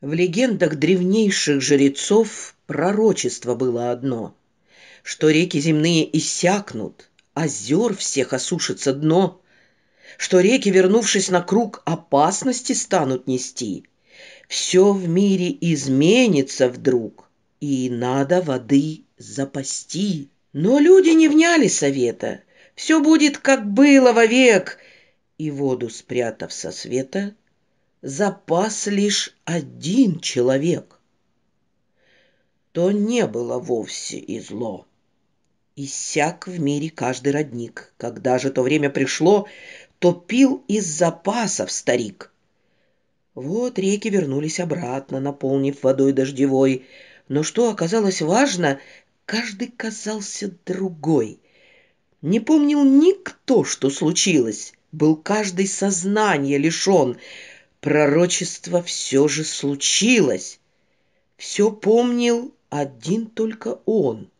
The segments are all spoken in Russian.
В легендах древнейших жрецов пророчество было одно, что реки земные иссякнут, озер всех осушится дно, что реки, вернувшись на круг, опасности станут нести. Все в мире изменится вдруг, и надо воды запасти. Но люди не вняли совета. Все будет, как было вовек. И воду, спрятав со света, запас лишь один человек. То не было вовсе и зло. Иссяк в мире каждый родник. Когда же то время пришло, то пил из запасов старик. Вот реки вернулись обратно, наполнив водой дождевой. Но что оказалось важно, каждый казался другой. Не помнил никто, что случилось. Был каждый сознание лишен — Пророчество все же случилось. Все помнил один только он.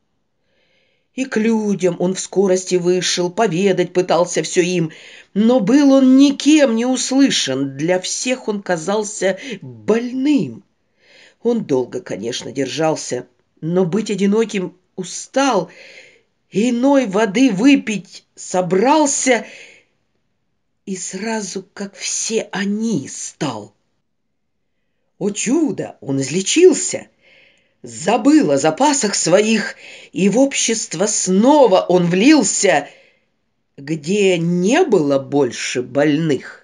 И к людям он в скорости вышел, поведать пытался все им, но был он никем не услышан, для всех он казался больным. Он долго, конечно, держался, но быть одиноким устал, иной воды выпить собрался — и сразу, как все они, стал. О чудо! Он излечился! Забыл о запасах своих, и в общество снова он влился, где не было больше больных.